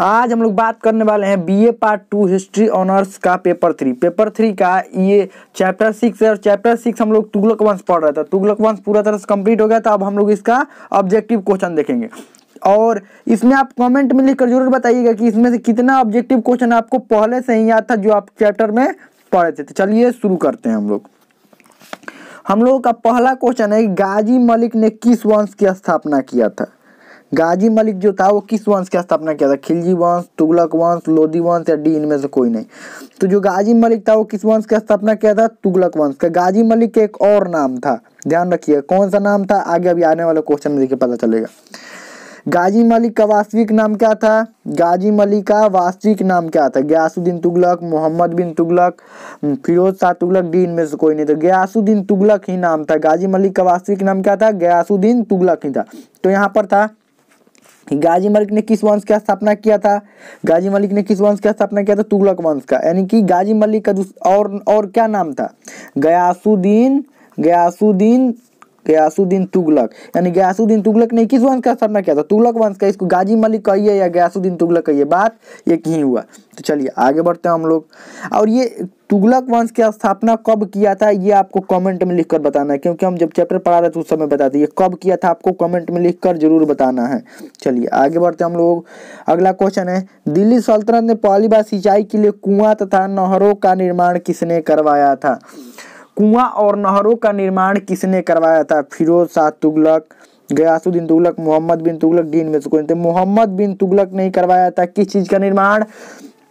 आज हम लोग बात करने वाले हैं BA part two history honours का पेपर थ्री पेपर थ्री का ये चैप्टर सिक्स है और चैप्टर सिक्स हम लोग तुगलक वंश पढ़ रहे थे तुगलक वंश पूरा तरह से कंप्लीट हो गया था अब हम लोग इसका ऑब्जेक्टिव क्वेश्चन देखेंगे और इसमें आप कमेंट में लिखकर जरूर बताइएगा कि इसमें से कितना ऑब्जेक्टिव क्वेश्चन आपको पहले से ही याद था जो आप चैप्टर में पढ़े थे तो चलिए शुरू करते हैं हम लोग हम लोगों का पहला क्वेश्चन है गाजी मलिक ने किस वंश की स्थापना किया था गाजी मलिक जो था वो किस वंश की स्थापना किया था खिलजी वंश तुगलक वंश लोधी वंश या डी इनमें से कोई नहीं तो जो गाजी मलिक था वो किस वंश की स्थापना किया था तुगलक वंश का गाजी मलिक एक और नाम था ध्यान रखिए कौन सा नाम था आगे अभी आने वाले क्वेश्चन में देखिए पता चलेगा गाजी मलिक का वास्तविक नाम क्या था गाजी मलिक का वास्तविक नाम क्या था ग्यासुद्दीन तुगलक मोहम्मद बिन तुगलक फिरोज शाह तुगलक डी इनमें से कोई नहीं था गयासुद्दीन तुगलक ही नाम था गाजी मलिक का वास्तविक नाम क्या था गयासुद्दीन तुगलक ही था तो यहाँ पर था गाजी मलिक ने किस वंश का स्थापना किया था गाजी मलिक ने किस वंश का स्थापना किया था तुगलक वंश का यानी कि गाजी मलिक का और और क्या नाम था गयासुद्दीन गयासुद्दीन गयासुद्दीन तुगलक यानी गयासुद्दीन तुगलक ने किस वंश का स्थापना किया था तुगलक वंश का इसको गाजी मलिक कहिए या गयासुद्दीन तुगलक कहिए बात एक ही हुआ तो चलिए आगे बढ़ते हैं हम लोग और ये तुगलक वंश की स्थापना कब किया था ये आपको कमेंट में लिखकर बताना है क्योंकि हम जब चैप्टर पढ़ा रहे थे उस समय बताते ये कब किया था आपको कमेंट में लिखकर जरूर बताना है चलिए आगे बढ़ते हम लोग अगला क्वेश्चन है दिल्ली सल्तनत ने पहली बार सिंचाई के लिए कुआं तथा नहरों का निर्माण किसने करवाया था कुआं और नहरों का निर्माण किसने करवाया था फिरोज शाह तुगलक गयासुद्दीन तुगलक मोहम्मद बिन तुगलक दिन में से थे मोहम्मद बिन तुगलक ने करवाया था किस चीज़ का निर्माण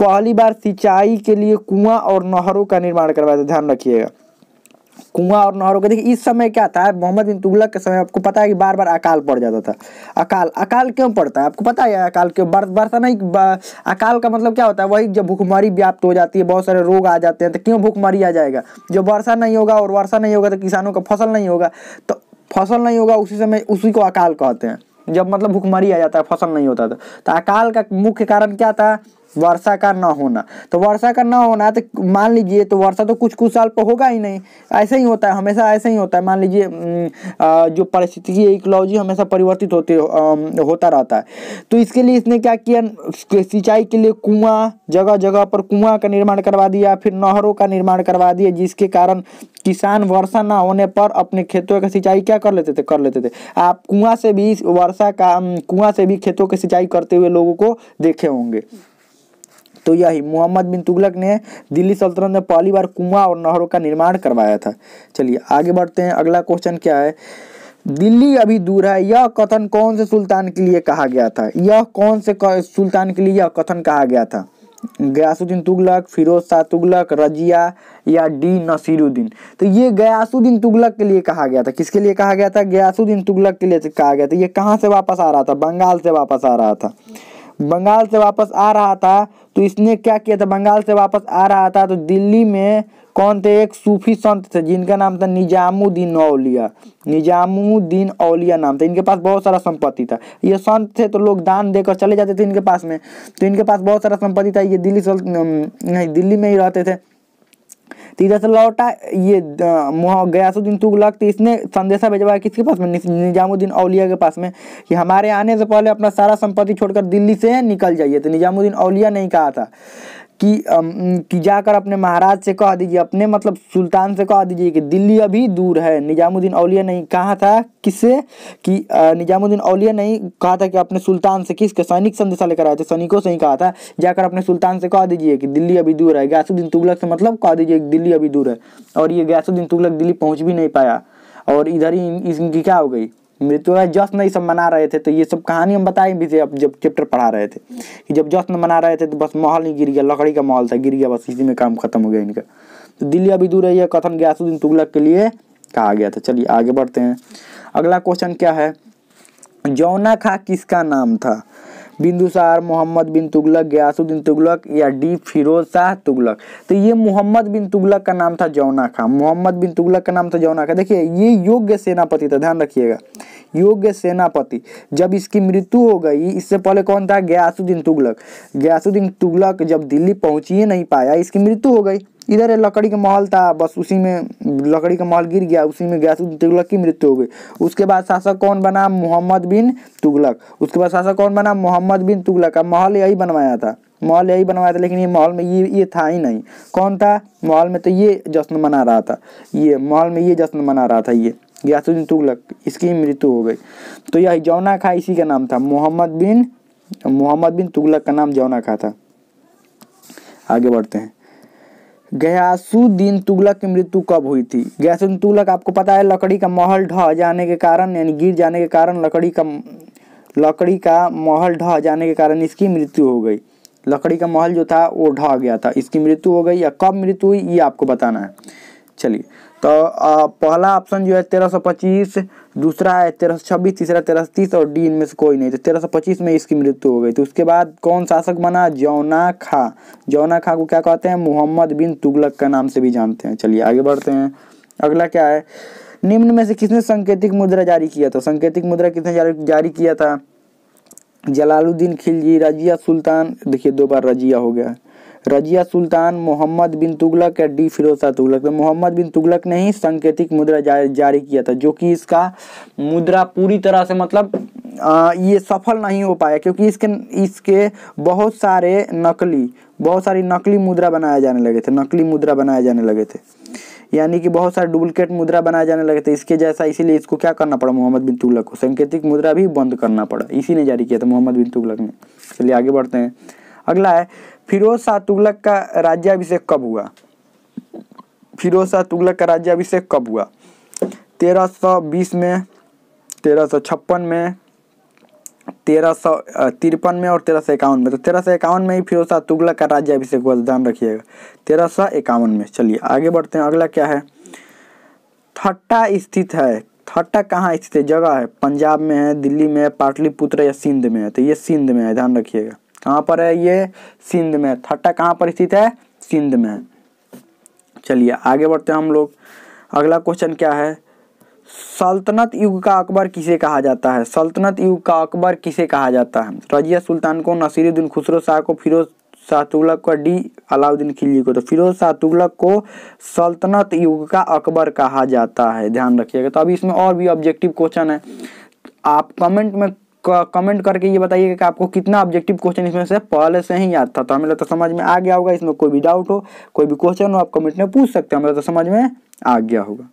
पहली बार सिंचाई के लिए कुआं और नहरों का निर्माण करवाया था ध्यान रखिएगा कुआं और नहरों के देखिए इस समय क्या था मोहम्मद बिन तुगलक के समय आपको पता है कि बार बार अकाल पड़ जाता था अकाल अकाल क्यों पड़ता है आपको पता है अकाल क्यों बर, बरसा नहीं बा, अकाल का मतलब क्या होता है वही जब भूखमरी व्याप्त हो जाती है बहुत सारे रोग आ जाते हैं तो क्यों भूखमरी आ जाएगा जब वर्षा नहीं होगा और वर्षा नहीं होगा तो किसानों का फसल नहीं होगा तो फसल नहीं होगा उसी समय उसी को अकाल कहते हैं जब मतलब भूखमरी आ जाता है फसल नहीं होता था तो अकाल का मुख्य कारण क्या था वर्षा का ना होना तो वर्षा का ना होना तो मान लीजिए तो वर्षा तो कुछ कुछ साल पर होगा ही नहीं ऐसे ही होता है हमेशा ऐसे ही होता है मान लीजिए जो पारिस्थितिकी इकोलॉजी हमेशा परिवर्तित होती होता रहता है तो इसके लिए इसने क्या किया सिंचाई के लिए कुआं जगह जगह पर कुआं का निर्माण करवा दिया फिर नहरों का निर्माण करवा दिया जिसके कारण किसान वर्षा ना होने पर अपने खेतों का सिंचाई क्या कर लेते थे कर लेते थे आप कुआं से भी वर्षा का कुआं से भी खेतों की सिंचाई करते हुए लोगों को देखे होंगे तो यही मोहम्मद बिन तुगलक ने दिल्ली सल्तनत में पहली बार कुआं और नहरों का निर्माण करवाया था चलिए आगे बढ़ते हैं अगला क्वेश्चन क्या है दिल्ली अभी दूर है यह कथन कौन से सुल्तान के लिए कहा गया था यह कौन से सुल्तान के लिए यह कथन कहा गया था गयासुद्दीन तुगलक फिरोज शाह तुगलक रजिया या डी नसीरुद्दीन तो ये गयासुद्दीन तुगलक के लिए कहा गया था किसके लिए कहा गया था गयासुद्दीन तुगलक के लिए कहा गया था ये कहाँ से वापस आ रहा था बंगाल से वापस आ रहा था बंगाल से वापस आ रहा था तो इसने क्या किया था बंगाल से वापस आ रहा था तो दिल्ली में कौन थे एक सूफी संत थे जिनका नाम था निजामुद्दीन औलिया निजामुद्दीन औलिया नाम था इनके पास बहुत सारा संपत्ति था ये संत थे तो लोग दान देकर चले जाते थे इनके पास में तो इनके पास बहुत सारा संपत्ति था ये दिल्ली नहीं दिल्ली में ही रहते थे तीरथ लौटा ये गयासुद्दीन तुगलक तो इसने संदेशा भिजवाया किसके पास में निजामुद्दीन अलिया के पास में कि हमारे आने से पहले अपना सारा संपत्ति छोड़कर दिल्ली से निकल जाइए तो निजामुद्दीन अलिया नहीं कहा था कि कि जाकर अपने महाराज से कह दीजिए अपने मतलब सुल्तान से कह दीजिए कि दिल्ली अभी दूर है निजामुद्दीन अलिया नहीं कहा था किससे कि निजामुद्दीन अलिया नहीं कहा था कि अपने सुल्तान से किसके सैनिक संदेशा लेकर आए थे सैनिकों से ही कहा था जाकर अपने सुल्तान से कह दीजिए कि दिल्ली अभी दूर है गयासुद्दीन तुगलक से मतलब कह दीजिए कि दिल्ली अभी दूर है और ये गयासुद्दीन तुगलक दिल्ली पहुँच भी नहीं पाया और इधर ही इनकी क्या हो गई मृत्यु जश्न ये सब मना रहे थे तो ये सब कहानी हम बताए भी थे अब जब चैप्टर पढ़ा रहे थे कि जब जश्न मना रहे थे तो बस माहौल ही गिर गया लकड़ी का माहौल था गिर गया बस इसी में काम खत्म हो गया इनका तो दिल्ली अभी दूर रही है कथन गयासुद्दीन तुगलक के लिए कहा गया था चलिए आगे बढ़ते हैं अगला क्वेश्चन क्या है जौना खा किसका नाम था बिंदुसार मोहम्मद बिन तुगलक गयासुद्दीन तुगलक या डी फिरोज शाह तुगलक तो ये मोहम्मद बिन तुगलक का नाम था जौना खां मोहम्मद बिन तुगलक का नाम था जौना खा देखिए ये योग्य सेनापति था ध्यान रखिएगा योग्य सेनापति जब इसकी मृत्यु हो गई इससे पहले कौन था गयासुद्दीन तुगलक गयासुद्दीन तुगलक जब दिल्ली पहुंच ही नहीं पाया इसकी मृत्यु हो गई इधर लकड़ी का महल था बस उसी में लकड़ी का महल गिर गया उसी में गयासुद्दीन तुगलक की मृत्यु हो गई उसके बाद शासक कौन बना मोहम्मद बिन तुगलक उसके बाद शासक कौन बना मोहम्मद बिन तुगलक का महल यही बनवाया था मॉल यही बनवाया था लेकिन ये मॉल में ये ये था ही नहीं कौन था मॉल में तो ये जश्न मना रहा था ये मॉल में ये जश्न मना रहा था ये गयासुद्दीन तो तुगलक इसकी मृत्यु हो गई तो यह जौना खा इसी का नाम था मोहम्मद बिन मोहम्मद बिन तुगलक का नाम जौना खा था आगे बढ़ते हैं गयासुद्दीन तुगलक की मृत्यु कब हुई थी गयासुद्दीन तुगलक आपको पता है लकड़ी का महल ढह जाने के कारण यानी गिर जाने के कारण लकड़ी का लकड़ी का महल ढह जाने के कारण इसकी मृत्यु हो गई लकड़ी का महल जो था वो ढह गया था इसकी मृत्यु हो गई या कब मृत्यु हुई ये आपको बताना है चलिए तो पहला ऑप्शन जो है तेरह सौ पच्चीस दूसरा है तेरह सौ छब्बीस तीसरा तेरह सौ तीस और डी इनमें से कोई नहीं तो तेरह सौ पच्चीस में इसकी मृत्यु हो गई तो उसके बाद कौन शासक बना जौना खा जौना खा को क्या कहते हैं मोहम्मद बिन तुगलक का नाम से भी जानते हैं चलिए आगे बढ़ते हैं अगला क्या है निम्न में से किसने संकेतिक मुद्रा जारी किया था संकेतिक मुद्रा किसने जारी किया था जलालुद्दीन खिलजी रजिया सुल्तान देखिए दो बार रजिया हो गया रजिया सुल्तान मोहम्मद बिन तुगलक या डी फिरोजा तुगलक तो मोहम्मद बिन तुगलक ने ही संकेतिक मुद्रा जारी किया था जो कि इसका मुद्रा पूरी तरह से मतलब आ, ये सफल नहीं हो पाया क्योंकि इसके इसके बहुत सारे नकली बहुत सारी नकली मुद्रा बनाए जाने लगे थे नकली मुद्रा बनाए जाने लगे थे यानी कि बहुत सारे डुप्लिकेट मुद्रा बनाए जाने लगे थे इसके जैसा इसीलिए इसको क्या करना पड़ा मोहम्मद बिन तुगलक को संकेतिक मुद्रा भी बंद करना पड़ा इसी ने जारी किया था मोहम्मद बिन तुगलक ने चलिए आगे बढ़ते हैं अगला है फिरोज शाह तुगलक का राज्याभिषेक कब हुआ फिरोज शाह तुगलक का राज्याभिषेक कब हुआ 1320 में तेरह में तेरह सौ तिरपन में और तेरह सौ इक्यावन में तो तेरह सौ इक्यावन में ही फिरोज शाह तुगलक का राज्याभिषेक हुआ तो ध्यान रखिएगा तेरह सौ इक्यावन में चलिए आगे बढ़ते हैं अगला क्या है थट्टा स्थित है थट्टा कहाँ स्थित है जगह है पंजाब में है दिल्ली में है पाटलिपुत्र या सिंध में है तो ये सिंध में है ध्यान रखिएगा कहाँ पर है ये सिंध में थट्टा कहाँ पर स्थित है सिंध में चलिए आगे बढ़ते हैं हम लोग अगला क्वेश्चन क्या है सल्तनत युग का अकबर किसे कहा जाता है सल्तनत युग का अकबर किसे कहा जाता है रजिया सुल्तान को नसीरुद्दीन खुसरो शाह को फिरोज शाह तुगलक को डी अलाउद्दीन खिलजी को तो फिरोज शाह तुगलक को सल्तनत युग का अकबर कहा जाता है ध्यान रखिएगा तो अभी इसमें और भी ऑब्जेक्टिव क्वेश्चन है आप कमेंट में कमेंट करके ये बताइएगा कि आपको कितना ऑब्जेक्टिव क्वेश्चन इसमें से पहले से ही याद था तो हमें लगता समझ में आ गया होगा इसमें कोई भी डाउट हो कोई भी क्वेश्चन हो आप कमेंट में पूछ सकते हैं हमें लगता समझ में आ गया होगा